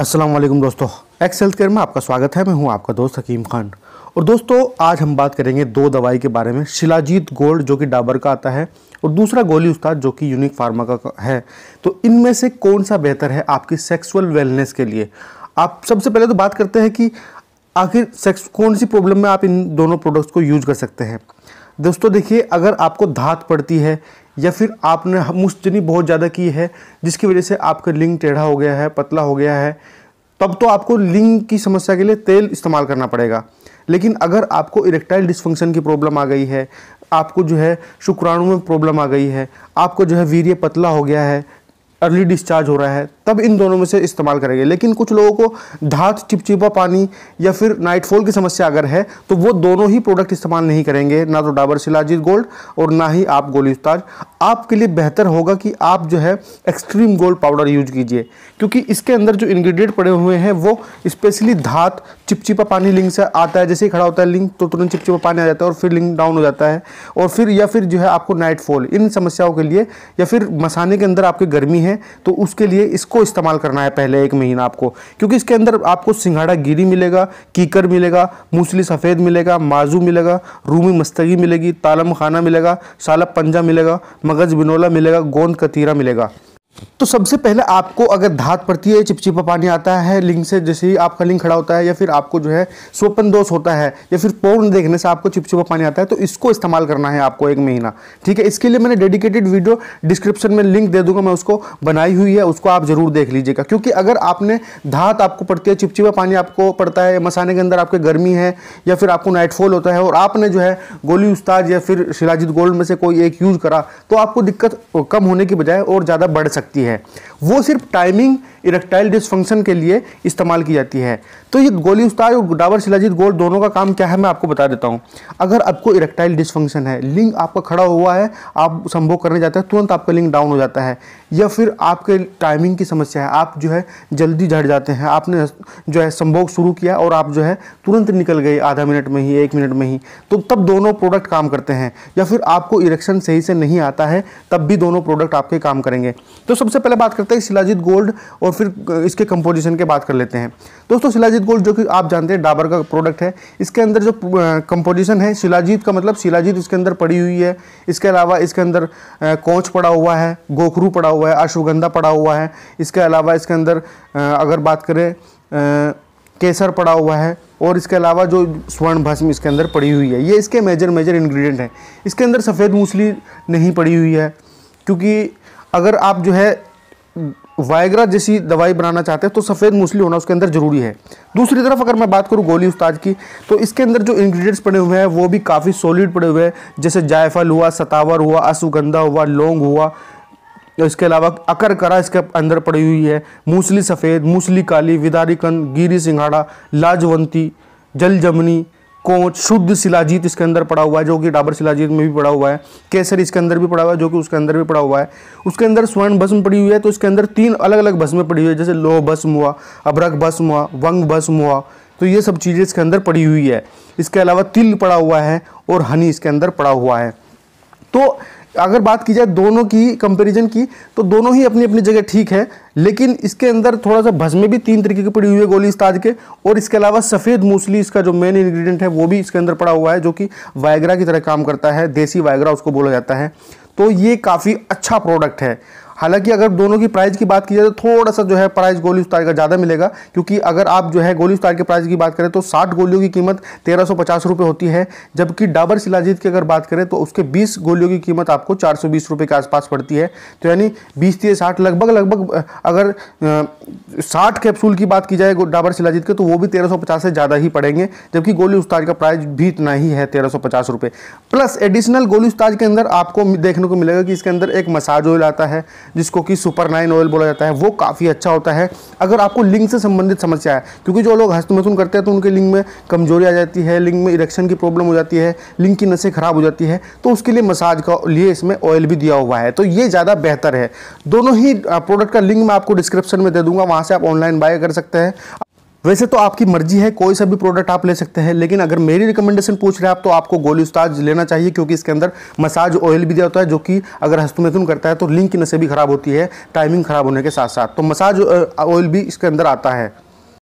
अस्सलाम वालेकुम दोस्तों एक्स हेल्थ केयर में आपका स्वागत है मैं हूं आपका दोस्त हकीम खान और दोस्तों आज हम बात करेंगे दो दवाई के बारे में शिलाजीत गोल्ड जो कि डाबर का आता है और दूसरा गोली उस्ताद जो कि यूनिक फार्मा का है तो इनमें से कौन सा बेहतर है आपकी सेक्सुअल वेलनेस के लिए आप सबसे पहले तो बात करते हैं कि आखिर सेक्स कौन सी प्रॉब्लम में आप इन दोनों प्रोडक्ट्स को यूज कर सकते हैं दोस्तों देखिए अगर आपको धात पड़ती है या फिर आपने मुस्तनी बहुत ज़्यादा की है जिसकी वजह से आपका लिंग टेढ़ा हो गया है पतला हो गया है तब तो आपको लिंग की समस्या के लिए तेल इस्तेमाल करना पड़ेगा लेकिन अगर आपको इरेक्टाइल डिसफंक्शन की प्रॉब्लम आ गई है आपको जो है शुक्राणु में प्रॉब्लम आ गई है आपको जो है वीर्य पतला हो गया है अर्ली डिस्चार्ज हो रहा है तब इन दोनों में से इस्तेमाल करेंगे लेकिन कुछ लोगों को धात चिपचिपा पानी या फिर नाइटफॉल की समस्या अगर है तो वो दोनों ही प्रोडक्ट इस्तेमाल नहीं करेंगे ना तो डाबर सिलाजी गोल्ड और ना ही आप गोली उस्ताज आपके लिए बेहतर होगा कि आप जो है एक्सट्रीम गोल्ड पाउडर यूज कीजिए क्योंकि इसके अंदर जो इन्ग्रीडियंट पड़े हुए हैं वो स्पेशली धात चिपचिपा पानी लिंक से आता है जैसे ही खड़ा होता है लिंक तो तुरंत चिपचिपा पानी आ जाता है और फिर लिंक डाउन हो जाता है और फिर या फिर जो है आपको नाइटफॉल इन समस्याओं के लिए या फिर मसाने के अंदर आपकी गर्मी है तो उसके लिए इसको इसको इस्तेमाल करना है पहले एक महीना आपको क्योंकि इसके अंदर आपको सिंघाड़ा गिरी मिलेगा कीकर मिलेगा मूसली सफ़ेद मिलेगा माजू मिलेगा रूमी मस्तगी मिलेगी तालम खाना मिलेगा सालब पंजा मिलेगा मगज़ बिनोला मिलेगा गोंद कतीरा मिलेगा तो सबसे पहले आपको अगर धात पड़ती है चिपचिपा पानी आता है लिंग से जैसे ही आपका लिंग खड़ा होता है या फिर आपको जो है स्वपन दोष होता है या फिर पौन देखने से आपको चिपचिपा पानी आता है तो इसको इस्तेमाल करना है आपको एक महीना ठीक है इसके लिए मैंने डेडिकेटेड वीडियो डिस्क्रिप्शन में लिंक दे दूंगा मैं उसको बनाई हुई है उसको आप जरूर देख लीजिएगा क्योंकि अगर आपने धात आपको पड़ती है चिपचिपा पानी आपको पड़ता है मसाने के अंदर आपके गर्मी है या फिर आपको नाइटफॉल होता है और आपने जो है गोली उस्ताद या फिर शिलाजित गोल्ड में से कोई एक यूज करा तो आपको दिक्कत कम होने की बजाय और ज़्यादा बढ़ सकती सकती है वो सिर्फ टाइमिंग इरेक्टाइल डिसफंक्शन के लिए इस्तेमाल की जाती है तो ये गोली उस्ताद और डाबर शिलाजीत गोल दोनों का काम क्या है मैं आपको बता देता हूँ अगर आपको इरेक्टाइल डिसफंक्शन है लिंग आपका खड़ा हुआ है आप संभोग करने जाते हैं तुरंत आपका लिंग डाउन हो जाता है या फिर आपके टाइमिंग की समस्या है आप जो है जल्दी झड़ जाते हैं आपने जो है संभोग शुरू किया और आप जो है तुरंत निकल गए आधा मिनट में ही एक मिनट में ही तो तब दोनों प्रोडक्ट काम करते हैं या फिर आपको इरेक्शन सही से नहीं आता है तब भी दोनों प्रोडक्ट आपके काम करेंगे तो सबसे पहले बात करते करते हैं शिलाजीत गोल्ड और फिर इसके कंपोजिशन के बात कर लेते हैं दोस्तों शिलाजीत गोल्ड जो कि आप जानते हैं डाबर का प्रोडक्ट है इसके अंदर जो कंपोजिशन है शिलाजीत का मतलब शिलाजीत इसके अंदर पड़ी हुई है इसके अलावा इसके अंदर कोच पड़ा हुआ है गोखरू पड़ा हुआ है अश्वगंधा पड़ा हुआ है इसके अलावा इसके अंदर अगर बात करें केसर पड़ा हुआ है और इसके अलावा जो स्वर्ण भस्म इसके अंदर पड़ी हुई है ये इसके मेजर मेजर इंग्रेडिएंट हैं इसके अंदर सफ़ेद मूसली नहीं पड़ी हुई है क्योंकि अगर आप जो है वायग्रा जैसी दवाई बनाना चाहते हैं तो सफ़ेद मूसली होना उसके अंदर ज़रूरी है दूसरी तरफ अगर मैं बात करूँ गोली उस्ताद की तो इसके अंदर जो इंग्रेडिएंट्स पड़े हुए हैं वो भी काफ़ी सॉलिड पड़े हुए हैं जैसे जायफल हुआ सतावर हुआ अशुगंधा हुआ लौंग हुआ इसके अलावा अकर करा इसके अंदर पड़ी हुई है मूसली सफ़ेद मूसली काली विदारीकंद गिरी सिंघाड़ा लाजवंती जल जमनी कोच शुद्ध शिलाजीत इसके अंदर पड़ा हुआ है जो कि डाबर शिलाजीत में भी पड़ा हुआ है केसर इसके अंदर भी पड़ा हुआ है जो कि उसके अंदर भी पड़ा हुआ है उसके अंदर स्वर्ण भस्म पड़ी हुई है तो इसके अंदर तीन अलग अलग भस्में पड़ी हुई है जैसे लोह भस्म हुआ अभ्रक भस्म हुआ वंग भस्म हुआ तो ये सब चीज़ें इसके अंदर पड़ी हुई है इसके अलावा तिल पड़ा हुआ है और हनी इसके अंदर पड़ा हुआ है तो अगर बात की जाए दोनों की कंपैरिजन की तो दोनों ही अपनी अपनी जगह ठीक है लेकिन इसके अंदर थोड़ा सा भजमे भी तीन तरीके की पड़ी हुई है गोली इस्ताद के और इसके अलावा सफ़ेद मूसली इसका जो मेन इंग्रेडिएंट है वो भी इसके अंदर पड़ा हुआ है जो कि वायग्रा की तरह काम करता है देसी वायग्रा उसको बोला जाता है तो ये काफ़ी अच्छा प्रोडक्ट है हालांकि अगर दोनों की प्राइस की बात की जाए तो थोड़ा सा जो है प्राइस गोली उतार का ज़्यादा मिलेगा क्योंकि अगर आप जो है गोली उतार के प्राइस की बात करें तो साठ गोलियों की कीमत तेरह सौ पचास रुपये होती है जबकि डाबर शिलाजीत की अगर बात करें तो उसके बीस गोलियों की कीमत आपको चार सौ बीस रुपये के आसपास पड़ती है तो यानी बीस तीस साठ लगभग लगभग अगर साठ कैप्सूल की बात की जाए डाबर शिलाजीत के तो वो भी तेरह सौ पचास से ज़्यादा ही पड़ेंगे जबकि गोली उस्ताद का प्राइस भी इतना ही है तेरह सौ पचास रुपये प्लस एडिशनल गोली उस्ताद के अंदर आपको देखने को मिलेगा कि इसके अंदर एक मसाज ऑयल आता है जिसको कि सुपर नाइन ऑयल बोला जाता है वो काफ़ी अच्छा होता है अगर आपको लिंग से संबंधित समस्या है क्योंकि जो लोग हस्तमथुन करते हैं तो उनके लिंग में कमजोरी आ जाती है लिंग में इरेक्शन की प्रॉब्लम हो जाती है लिंग की नसें खराब हो जाती है तो उसके लिए मसाज का लिए इसमें ऑयल भी दिया हुआ है तो ये ज़्यादा बेहतर है दोनों ही प्रोडक्ट का लिंक मैं आपको डिस्क्रिप्शन में दे दूंगा वहाँ से आप ऑनलाइन बाय कर सकते हैं वैसे तो आपकी मर्जी है कोई सा भी प्रोडक्ट आप ले सकते हैं लेकिन अगर मेरी रिकमेंडेशन पूछ रहे हैं आप तो आपको गोली उस्ताज लेना चाहिए क्योंकि इसके अंदर मसाज ऑयल भी दिया होता है जो कि अगर हस्तमैथुन करता है तो लिंक की नसें भी खराब होती है टाइमिंग खराब होने के साथ साथ तो मसाज ऑयल भी इसके अंदर आता है